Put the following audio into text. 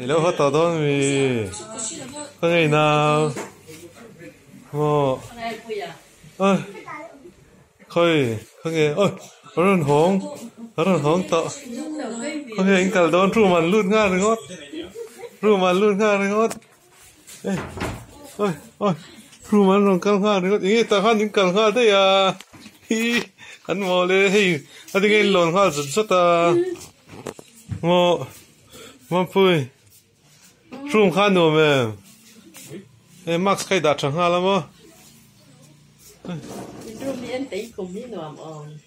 Hello hết tao đâu mi Không ngày nào Ồ Ơ Khơi Không ngày Ơ Ở rừng hống Ở rừng hống tao Không nghe anh cả đón rùa màn luôn ngã rồi ngót Rùa màn luôn ngã rồi ngót Ê Ôi Ôi Rùa màn rồng căng ngã rồi ngót Ý ta khăn những căng ngã đấy à Hi Hắn mò lên Hi Hắn tiếng anh lồn ngã rồi xuất à Ngộ Mong phơi Zoom gaan doen we. Hey, Max, ga je dat gaan halen, man? Ik doe niet een teken om niet